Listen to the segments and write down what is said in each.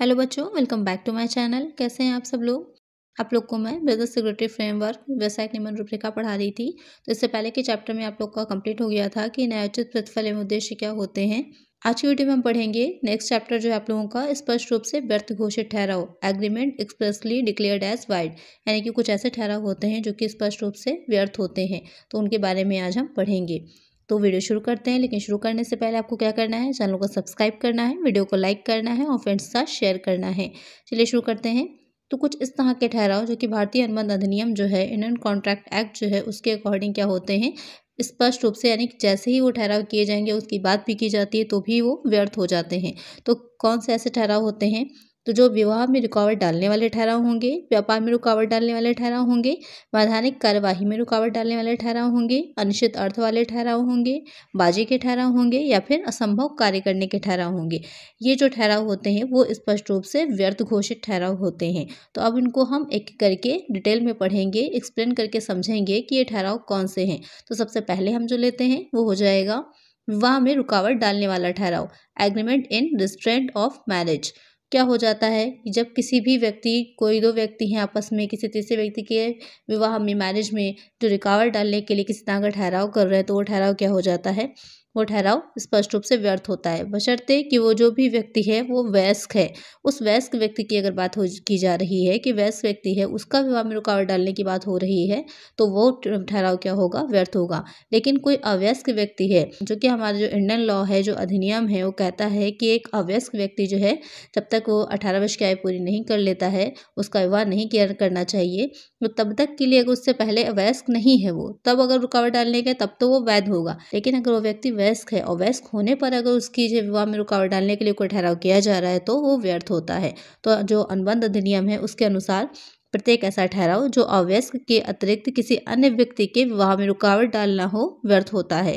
hello बच्चों welcome back to my channel कैसे हैं आप सब लोग आप लोग को मैं बिजनेस सिक्योरिटी फ्रेमवर्क व्यवसायिक नियमन रूपरेखा पढ़ा रही थी तो इससे पहले के चैप्टर में आप लोग का कंप्लीट हो गया था कि न्यायोचित प्रतिफल एवं उद्देश्य क्या होते हैं आज की वीडियो में हम पढ़ेंगे नेक्स्ट चैप्टर जो है आप लोगों का स्पष्ट रूप से व्यर्थ घोषित ठहराओ agreement expressly declared as void यानी कि कुछ ऐसे ठहराव होते हैं जो कि स्पष्ट रूप से व्यर्थ होते हैं तो उनके बारे में आज हम पढ़ेंगे तो वीडियो शुरू करते हैं लेकिन शुरू करने से पहले आपको क्या करना है चैनल को सब्सक्राइब करना है वीडियो को लाइक करना है और फ्रेंड्स साथ शेयर करना है चलिए शुरू करते हैं तो कुछ इस तरह के ठहराव जो कि भारतीय अनुबंध अधिनियम जो है इंडियन कॉन्ट्रैक्ट एक्ट जो है उसके अकॉर्डिंग क्या होते हैं स्पष्ट रूप से यानी जैसे ही वो ठहराव किए जाएंगे उसकी बात भी की जाती है तो भी वो व्यर्थ हो जाते हैं तो कौन से ऐसे ठहराव होते हैं तो जो विवाह में रुकावट डालने वाले ठहराव होंगे व्यापार में रुकावट डालने वाले ठहराव होंगे वैधानिक कार्यवाही में रुकावट डालने वाले ठहराव होंगे अनिश्चित अर्थ वाले ठहराव होंगे बाजी के ठहराव होंगे या फिर असंभव कार्य करने के ठहराव होंगे ये जो ठहराव होते हैं वो स्पष्ट रूप से व्यर्थ घोषित ठहराव होते हैं तो अब इनको हम एक करके डिटेल में पढ़ेंगे एक्सप्लेन करके समझेंगे कि ये ठहराव कौन से हैं तो सबसे पहले हम जो लेते हैं वो हो जाएगा विवाह में रुकावट डालने वाला ठहराव agreement in restraint of marriage क्या हो जाता है कि जब किसी भी व्यक्ति कोई दो व्यक्ति हैं आपस में किसी तीसरे व्यक्ति के विवाह में मैरिज में जो रिकावट डालने के लिए किसी तरह का ठहराव कर रहे हैं तो वो ठहराव क्या हो जाता है वो ठहराव स्पष्ट रूप से व्यर्थ होता है बशर्ते कि वो जो भी व्यक्ति है वो वयस्क है उस वयस्क व्यक्ति की अगर बात हो की जा रही है कि वयस्क व्यक्ति है उसका विवाह में रुकावट डालने की बात हो रही है तो वो ठहराव क्या होगा व्यर्थ होगा लेकिन कोई अवयस्क व्यक्ति है जो कि हमारा जो इंडियन लॉ है जो अधिनियम है वो कहता है कि एक अवयस्क व्यक्ति जो है जब तक वो अठारह वर्ष की आयु पूरी नहीं कर लेता है उसका विवाह नहीं किया करना चाहिए वो तो तब तक के लिए अगर उससे पहले अवयस्क नहीं है वो तब अगर रुकावट डालने के तब तो वो वैध होगा लेकिन अगर वो व्यक्ति वयस्क है और वयस्क होने पर अगर उसकी जो विवाह में रुकावट डालने के लिए कोई ठहराव किया जा रहा है तो वो व्यर्थ होता है तो जो अनुबंध अधिनियम है उसके अनुसार प्रत्येक ऐसा ठहराव जो अवयस्क के अतिरिक्त किसी अन्य व्यक्ति के विवाह में रुकावट डालना हो व्यर्थ होता है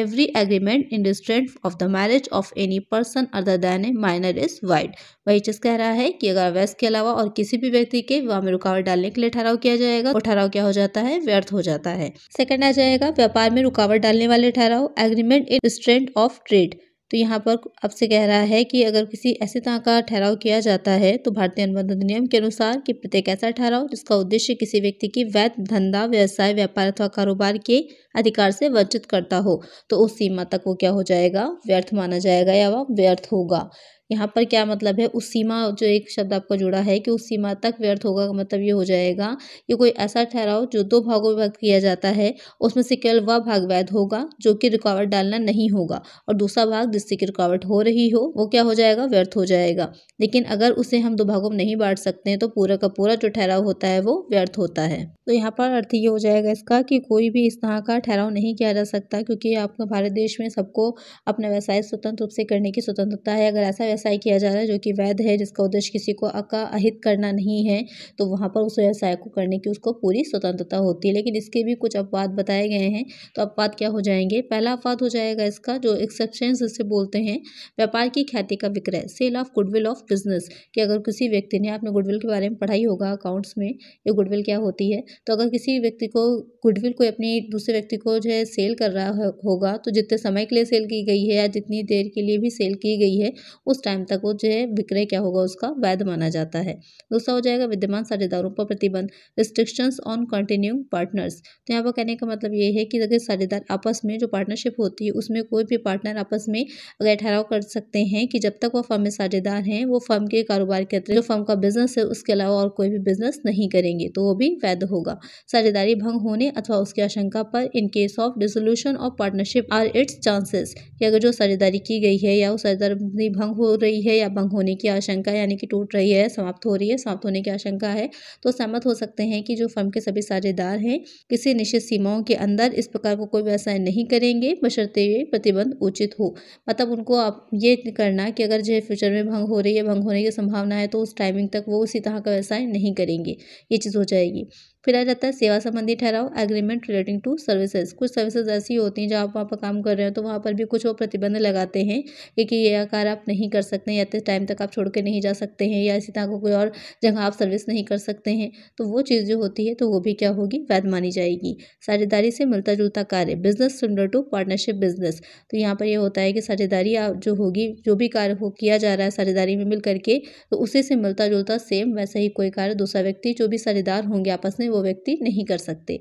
every agreement in restraint of the marriage of any person other than a minor is void वही चीज कह रहा है कि अगर अवैस के अलावा और किसी भी व्यक्ति के विवाह में रुकावट डालने के लिए ठहराव किया जाएगा वो ठहराव क्या हो जाता है व्यर्थ हो जाता है सेकंड आ जाएगा व्यापार में रुकावट डालने वाले ठहराव agreement in restraint of trade तो यहाँ पर आपसे कह रहा है कि अगर किसी ऐसे तरह का ठहराव किया जाता है तो भारतीय अनुबंध अधिनियम के अनुसार कि प्रत्येक ऐसा ठहराव जिसका उद्देश्य किसी व्यक्ति की वैध धंधा व्यवसाय व्यापार अथवा कारोबार के अधिकार से वंचित करता हो तो उस सीमा तक वो क्या हो जाएगा व्यर्थ माना जाएगा या वह व्यर्थ होगा यहाँ पर क्या मतलब है उस सीमा जो एक शब्द आपका जुड़ा है कि उस सीमा तक व्यर्थ होगा मतलब ये हो जाएगा कि कोई ऐसा ठहराव जो दो भागों में व्यक्त किया जाता है उसमें से केवल वह भाग वैध होगा जो कि रुकावट डालना नहीं होगा और दूसरा भाग जिससे कि रुकावट हो रही हो वो क्या हो जाएगा व्यर्थ हो जाएगा लेकिन अगर उसे हम दो भागों में नहीं बांट सकते तो पूरा का पूरा जो ठहराव होता है वो व्यर्थ होता है तो यहाँ पर अर्थ ये हो जाएगा इसका कि कोई भी इस तरह का ठहराव नहीं किया जा सकता क्योंकि आपका भारत देश में सबको अपना व्यवसाय स्वतंत्र रूप से करने की स्वतंत्रता है अगर ऐसा व्यवसाय किया जा रहा है जो कि वैध है जिसका उद्देश्य किसी को अका अहित करना नहीं है तो वहाँ पर उस व्यवसाय को करने की उसको पूरी स्वतंत्रता होती है लेकिन इसके भी कुछ अपवाद बताए गए हैं तो अपवाद क्या हो जाएंगे पहला अपवाद हो जाएगा इसका जो एक्सेप्शन जिससे बोलते हैं व्यापार की ख्याति का विक्रय sale of goodwill of business कि अगर किसी व्यक्ति ने आपने गुडविल के बारे में पढ़ाई होगा अकाउंट्स में ये गुडविल क्या होती है तो अगर किसी व्यक्ति को गुडविल कोई अपनी दूसरे व्यक्ति को जो है सेल कर रहा होगा तो जितने समय के लिए सेल की गई है या जितनी देर के लिए भी सेल की गई है उस टाइम तक वो जो है विक्रय क्या होगा उसका वैध माना जाता है दूसरा हो जाएगा विद्यमान साझेदारों पर प्रतिबंध रिस्ट्रिक्शंस ऑन कंटिन्यूंग पार्टनर्स तो यहाँ पर कहने का मतलब ये है कि अगर साझेदार आपस में जो पार्टनरशिप होती है उसमें कोई भी पार्टनर आपस में अगर ठहराव कर सकते हैं कि जब तक वो फर्म में साझेदार हैं वो फर्म के कारोबार के अतिरिक्त जो फर्म का बिजनेस है उसके अलावा और कोई भी बिजनेस नहीं करेंगे तो वो भी वैध होगा साझेदारी भंग होने अथवा उसकी आशंका पर in case of dissolution of partnership or its chances कि अगर जो साझेदारी की गई है या वो साझेदारी भंग हो रही है या भंग होने की आशंका यानी कि टूट रही है समाप्त हो रही है समाप्त होने की आशंका है तो सहमत हो सकते हैं कि जो फर्म के सभी साझेदार हैं किसी निश्चित सीमाओं के अंदर इस प्रकार को कोई व्यवसाय नहीं करेंगे बशर्ते प्रतिबंध उचित हो मतलब उनको आप ये करना कि अगर जो फ्यूचर में भंग हो रही है भंग होने की संभावना है तो उस टाइमिंग तक वो उसी तरह का व्यवसाय नहीं करेंगे ये चीज़ हो जाएगी फिर आ जाता है सेवा संबंधी ठहराव एग्रीमेंट रिलेटिंग टू सर्विसेज कुछ सर्विसेज ऐसी होती हैं जो आप वहाँ पर काम कर रहे हो तो वहाँ पर भी कुछ वो प्रतिबंध लगाते हैं कि यह कार्य आप नहीं कर सकते या इस टाइम तक आप छोड़ के नहीं जा सकते हैं या इसी तरह को कोई और जगह आप सर्विस नहीं कर सकते हैं तो वो चीज़ जो होती है तो वो भी क्या होगी वैध मानी जाएगी साझेदारी से मिलता जुलता कार्य business similar to partnership business तो यहाँ पर यह होता है कि साझेदारी जो होगी जो भी कार्य हो किया जा रहा है साझेदारी में मिल करके तो उसी से मिलता जुलता सेम वैसा ही कोई कार्य दूसरा व्यक्ति जो भी साझेदार होंगे आपस में वो व्यक्ति नहीं कर सकते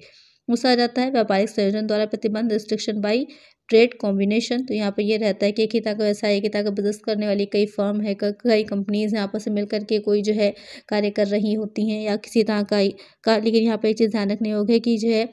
दूसरा जाता है व्यापारिक संयोजन द्वारा प्रतिबंध रिस्ट्रिक्शन बाई ट्रेड कॉम्बिनेशन तो यहाँ पर ये रहता है कि एक ही तरह का व्यवसाय एक ही तरह का बिजनेस करने वाली कई फर्म है कई कंपनीज हैं आपस में मिलकर के कोई जो है कार्य कर रही होती हैं या किसी तरह का, का लेकिन यहाँ पर एक चीज़ ध्यान रखने योग्य है कि जो है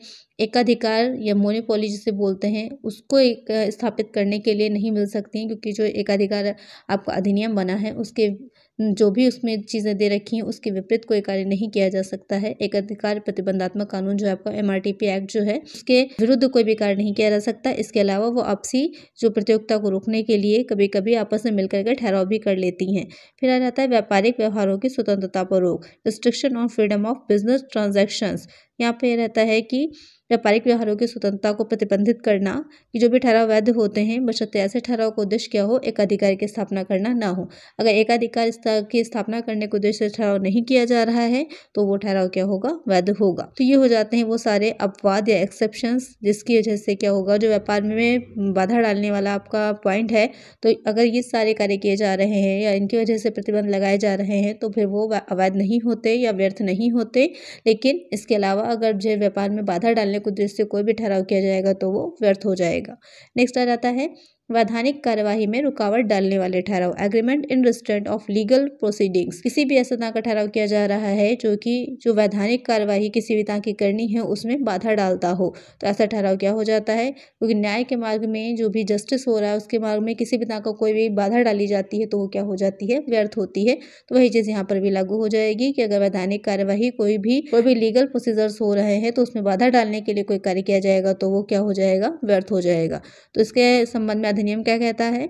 एकाधिकार या मोनोपोली जिसे बोलते हैं उसको एक स्थापित करने के लिए नहीं मिल सकती क्योंकि जो एकाधिकार आपका अधिनियम बना है उसके जो भी उसमें चीज़ें दे रखी हैं उसके विपरीत कोई कार्य नहीं किया जा सकता है एक अधिकार प्रतिबंधात्मक कानून जो आपका एम आर एक्ट जो है उसके विरुद्ध कोई भी कार्य नहीं किया जा सकता इसके अलावा वो आपसी जो प्रतियोगिता को रोकने के लिए कभी कभी आपस में मिलकर के ठहराव भी कर लेती हैं फिर आ जाता है व्यापारिक व्यवहारों की स्वतंत्रता पर रोक restriction on freedom of business transactions यहाँ पर रहता है कि व्यापारिक व्यवहारों की स्वतंत्रता को प्रतिबंधित करना कि जो भी ठहराव वैध होते हैं बशर्ते ऐसे ठहराव का उद्देश्य क्या हो एकाधिकार की स्थापना करना ना हो अगर एकाधिकार की स्थापना करने के उद्देश्य ठहराव नहीं किया जा रहा है तो वो ठहराव क्या होगा वैध होगा तो ये हो जाते हैं वो सारे अपवाद या एक्सेप्शंस जिसकी वजह से क्या होगा जो व्यापार में बाधा डालने वाला आपका पॉइंट है तो अगर ये सारे कार्य किए जा रहे हैं या इनकी वजह से प्रतिबंध लगाए जा रहे हैं तो फिर वो अवैध नहीं होते या व्यर्थ नहीं होते लेकिन इसके अलावा अगर जो व्यापार में बाधा डालने उद्देश्य से कोई भी ठहराव किया जाएगा तो वो व्यर्थ हो जाएगा नेक्स्ट आ जाता है वैधानिक कार्यवाही में रुकावट डालने वाले ठहराव agreement in restraint of legal proceedings किसी भी असदा का ठहराव किया जा रहा है जो कि जो वैधानिक कार्यवाही किसी भी तरह की करनी है उसमें बाधा डालता हो तो ऐसा ठहराव क्या हो जाता है क्योंकि न्याय के मार्ग में जो भी जस्टिस हो रहा है उसके मार्ग में किसी भी तरह का कोई भी बाधा डाली जाती है तो वो क्या हो जाती है व्यर्थ होती है तो वही चीज़ यहाँ पर भी लागू हो जाएगी कि अगर वैधानिक कार्यवाही कोई भी कोई भी लीगल प्रोसीजर्स हो रहे हैं तो उसमें बाधा डालने के लिए कोई कार्य किया जाएगा तो वो क्या हो जाएगा व्यर्थ हो जाएगा तो इसके संबंध में अधिनियम क्या कहता है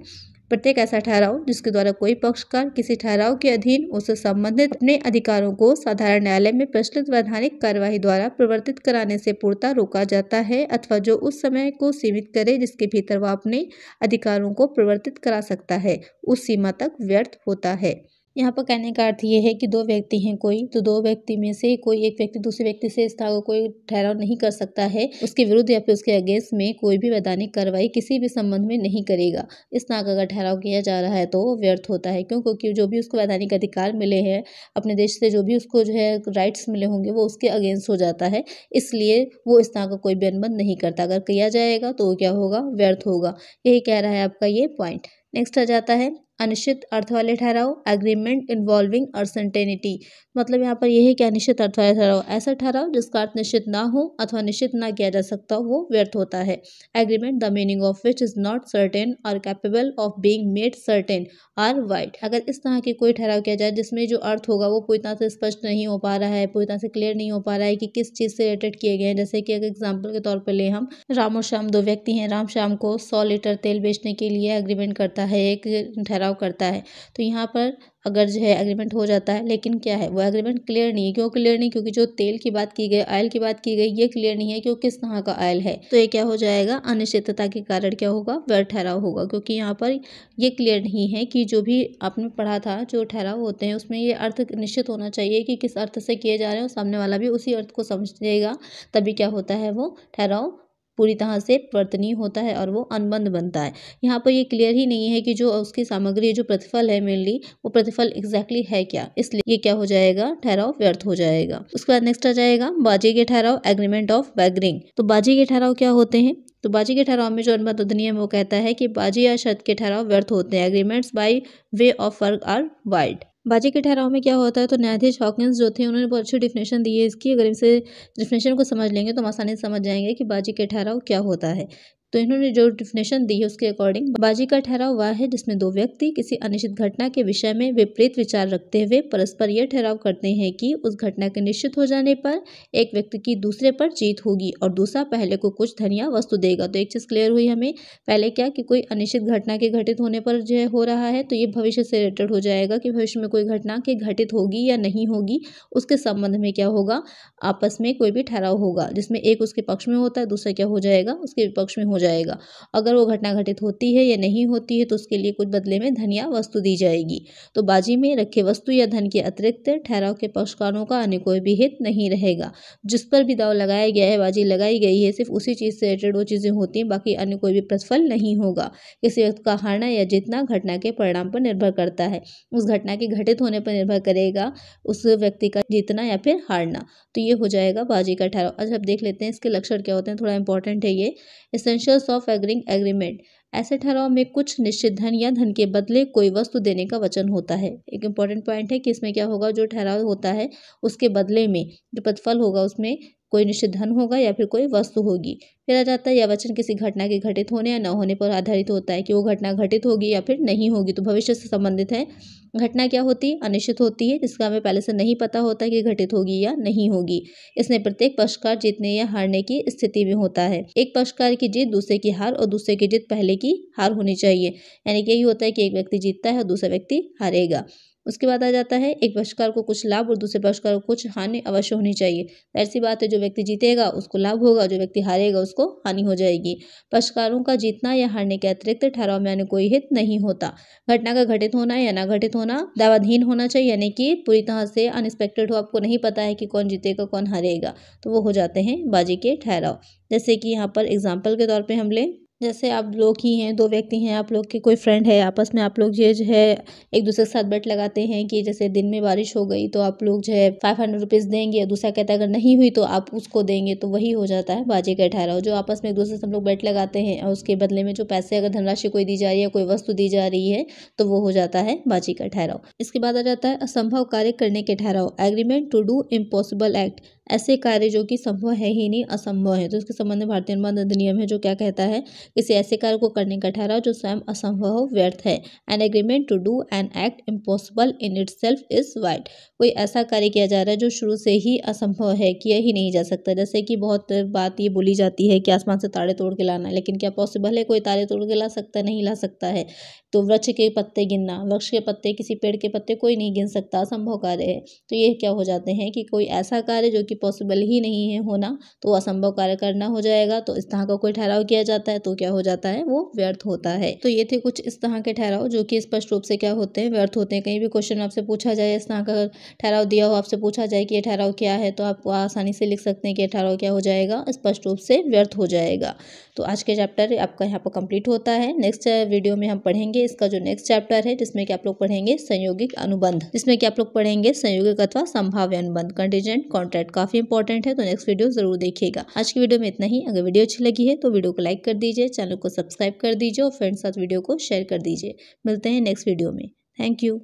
प्रत्येक ऐसा ठहराव जिसके द्वारा कोई पक्षकार किसी ठहराव के अधीन उससे संबंधित अपने अधिकारों को साधारण न्यायालय में प्रचलित वैधानिक कार्यवाही द्वारा प्रवर्तित कराने से पूर्णता रोका जाता है अथवा जो उस समय को सीमित करे जिसके भीतर वह अपने अधिकारों को प्रवर्तित करा सकता है उस सीमा तक व्यर्थ होता है यहाँ पर कहने का अर्थ ये है कि दो व्यक्ति हैं कोई तो दो व्यक्ति में से कोई एक व्यक्ति दूसरे व्यक्ति से इस तरह को कोई ठहराव नहीं कर सकता है उसके विरुद्ध या फिर उसके अगेंस्ट में कोई भी वैधानिक कार्रवाई किसी भी संबंध में नहीं करेगा इस धागा का ठहराव किया जा रहा है तो व्यर्थ होता है क्यों क्योंकि जो भी उसको वैधानिक अधिकार मिले हैं अपने देश से जो भी उसको जो है राइट्स मिले होंगे वो उसके अगेंस्ट हो जाता है इसलिए वो इस का कोई भी नहीं करता अगर किया जाएगा तो क्या होगा व्यर्थ होगा यही कह रहा है आपका ये पॉइंट नेक्स्ट आ जाता है अनिश्चित अर्थ वाले ठहराओ एग्रीमेंट इन्वॉल्विंग अर्सेंटेनिटी मतलब यहाँ पर यह है कि अनिश्चित अर्थ वाले ठहराओ ऐसा ठहराओ जिसका अर्थ निश्चित ना हो अथवा निश्चित ना किया जा सकता वो व्यर्थ होता है agreement the meaning of which is not certain और capable of being made certain are void अगर इस तरह के कोई ठहराव किया जाए जिसमें जो अर्थ होगा वो पूरी तरह से स्पष्ट नहीं हो पा रहा है पूरी तरह से क्लियर नहीं हो पा रहा है कि किस चीज़ से रिलेटेड किए गए हैं जैसे कि अगर एग्जाम्पल के तौर पर ले हम राम और श्याम दो व्यक्ति हैं राम श्याम को सौ लीटर तेल बेचने के लिए एग्रीमेंट करता है एक ठहराव टकराव करता है तो यहाँ पर अगर जो है एग्रीमेंट हो जाता है लेकिन क्या है वो एग्रीमेंट क्लियर नहीं है क्यों क्लियर नहीं क्योंकि जो तेल की बात की गई ऑयल की बात की गई ये क्लियर नहीं है कि वो किस तरह का ऑयल है तो ये क्या हो जाएगा अनिश्चितता के कारण क्या होगा वह ठहराव होगा क्योंकि यहाँ पर ये क्लियर नहीं है कि जो भी आपने पढ़ा था जो ठहराव होते हैं उसमें ये अर्थ निश्चित होना चाहिए कि किस अर्थ से किए जा रहे हैं सामने वाला भी उसी अर्थ को समझेगा तभी क्या होता है वो ठहराव पूरी तरह से परतनीय होता है और वो अनुबंध बनता है यहाँ पर ये क्लियर ही नहीं है कि जो उसकी सामग्री जो प्रतिफल है मेनली वो प्रतिफल एग्जैक्टली है क्या इसलिए ये क्या हो जाएगा ठहराव व्यर्थ हो जाएगा उसके बाद नेक्स्ट आ जाएगा बाजी के ठहराव एग्रीमेंट ऑफ बैगरिंग तो बाजी के ठहराव क्या होते हैं तो बाजी के ठहराव में जो अनुबंध अधिनियम वो कहता है कि बाजी या शर्त के ठहराव व्यर्थ होते हैं agreements by way of work are void बाजी के ठहराव में क्या होता है तो न्यायाधीश हॉकिंस जो थे उन्होंने बहुत अच्छी डिफिनेशन दी है इसकी अगर इसे डिफिनेशन को समझ लेंगे तो हम आसानी से समझ जाएंगे कि बाजी के ठहराव क्या होता है तो इन्होंने जो डिफिनेशन दी है उसके अकॉर्डिंग बाजी का ठहराव वह है जिसमें दो व्यक्ति किसी अनिश्चित घटना के विषय में विपरीत विचार रखते हुए परस्पर यह ठहराव करते हैं कि उस घटना के निश्चित हो जाने पर एक व्यक्ति की दूसरे पर जीत होगी और दूसरा पहले को कुछ धनिया वस्तु देगा तो एक चीज़ क्लियर हुई हमें पहले क्या कि कोई अनिश्चित घटना के घटित होने पर जो हो रहा है तो ये भविष्य से रिलेटेड हो जाएगा कि भविष्य में कोई घटना के घटित होगी या नहीं होगी उसके संबंध में क्या होगा आपस में कोई भी ठहराव होगा जिसमें एक उसके पक्ष में होता है दूसरा क्या हो जाएगा उसके विपक्ष में हो हो जाएगा अगर वो घटना घटित होती है या नहीं होती है तो उसके लिए कुछ बदले में धन या वस्तु दी जाएगी तो बाजी में रखे वस्तु या धन के अतिरिक्त ठहराव के पक्षकारों का अन्य कोई भी हित नहीं रहेगा जिस पर भी दाव लगाया गया है बाजी लगाई गई है सिर्फ उसी चीज़ से रिलेटेड वो चीज़ें होती हैं बाकी अन्य कोई भी प्रतिफल नहीं होगा किसी व्यक्ति का हारना या जितना घटना के परिणाम पर निर्भर करता है उस घटना के घटित होने पर निर्भर करेगा उस व्यक्ति का जीतना या फिर हारना तो ये हो जाएगा बाजी का ठहराव अच्छा अब देख लेते हैं इसके लक्षण क्या होते हैं थोड़ा इंपॉर्टेंट है ये इस कंडीशंस ऑफ एग्रिंग एग्रीमेंट ऐसे ठहराव में कुछ निश्चित धन या धन के बदले कोई वस्तु देने का वचन होता है एक इम्पॉर्टेंट पॉइंट है कि इसमें क्या होगा जो ठहराव होता है उसके बदले में जो प्रतिफल होगा उसमें कोई निश्चित धन होगा या फिर कोई वस्तु होगी फिर आ जाता है यह वचन किसी घटना के घटित होने या न होने पर आधारित होता है कि वो घटना घटित होगी या फिर नहीं होगी तो भविष्य से संबंधित है घटना क्या होती है अनिश्चित होती है जिसका हमें पहले से नहीं पता होता कि घटित होगी या नहीं होगी इसमें प्रत्येक पक्षकार जीतने या हारने की स्थिति में होता है एक पक्षकार की जीत दूसरे की हार और दूसरे की जीत पहले की हार होनी चाहिए यानी कि यही होता है कि एक व्यक्ति जीतता है और दूसरा व्यक्ति हारेगा उसके बाद आ जाता है एक पक्षकार को कुछ लाभ और दूसरे पक्षकार को कुछ हानि अवश्य होनी चाहिए ऐसी बात है जो व्यक्ति जीतेगा उसको लाभ होगा जो व्यक्ति हारेगा उसको हानि हो जाएगी पक्षकारों का जीतना या हारने के अतिरिक्त ठहराव में आने कोई हित नहीं होता घटना का घटित होना या ना घटित होना दावाधीन होना चाहिए यानी कि पूरी तरह से अनएक्सपेक्टेड हो आपको नहीं पता है कि कौन जीतेगा कौन हारेगा तो वो हो जाते हैं बाजी के ठहराव जैसे कि यहाँ पर एग्जाम्पल के तौर पर हम लें जैसे आप लोग ही हैं दो व्यक्ति हैं आप लोग के कोई फ्रेंड है आपस में आप लोग ये जो है एक दूसरे के साथ बैठ लगाते हैं कि जैसे दिन में बारिश हो गई तो आप लोग जो है फाइव हंड्रेड रुपीज़ देंगे दूसरा कहता है अगर नहीं हुई तो आप उसको देंगे तो वही हो जाता है बाजी का ठहराव जो आपस में एक दूसरे से हम लोग बैठ लगाते हैं और उसके बदले में जो पैसे अगर धनराशि कोई दी जा रही है कोई वस्तु दी जा रही है तो वो हो जाता है बाजी का ठहराव इसके बाद आ जाता है असंभव कार्य करने के ठहराव agreement to do impossible act ऐसे कार्य जो कि संभव है ही नहीं असंभव है तो इसके संबंध में भारतीय अनुमान अधिनियम है जो क्या कहता है किसी ऐसे कार्य को करने का ठहरा जो स्वयं असंभव हो व्यर्थ है an agreement to do an act impossible in itself is void कोई ऐसा कार्य किया जा रहा है जो शुरू से ही असंभव है किया ही नहीं जा सकता जैसे कि बहुत बात ये बोली जाती है कि आसमान से ताड़े तोड़ के लाना है लेकिन क्या पॉसिबल है कोई तारे तोड़ के ला सकता नहीं ला सकता है तो वृक्ष के पत्ते गिनना वृक्ष के पत्ते किसी पेड़ के पत्ते कोई नहीं गिन सकता असंभव कार्य है तो ये क्या हो जाते हैं कि कोई ऐसा कार्य जो कि पॉसिबल ही नहीं है होना तो असंभव कार्य करना हो जाएगा तो इस तरह का कोई ठहराव किया जाता है तो क्या हो जाता है वो व्यर्थ होता है तो ये थे कुछ इस तरह के ठहराव जो कि स्पष्ट रूप से क्या होते हैं व्यर्थ होते हैं कहीं भी क्वेश्चन आपसे पूछा जाए इस तरह का ठहराव दिया हो आपसे पूछा जाए कि ये ठहराव क्या है तो आप आसानी से लिख सकते हैं कि ठहराव क्या हो जाएगा स्पष्ट रूप से व्यर्थ हो जाएगा तो आज के चैप्टर आपका यहाँ पर कंप्लीट होता है नेक्स्ट वीडियो में हम पढ़ेंगे पढ़ेंगे इसका जो नेक्स्ट चैप्टर है जिसमें कि आप लोग पढ़ेंगे संयोगिक अनुबंध जिसमें कि आप लोग पढ़ेंगे संयोगिक अथवा संभाव्य अनुबंध कंटीजेंट कॉन्ट्रैक्ट काफी इंपॉर्टेंट है तो नेक्स्ट वीडियो जरूर देखिएगा आज की वीडियो में इतना ही अगर वीडियो अच्छी लगी है तो वीडियो को लाइक कर दीजिए चैनल को सब्सक्राइब कर दीजिए और फ्रेंड्स साथ वीडियो को शेयर कर दीजिए मिलते हैं नेक्स्ट वीडियो में थैंक यू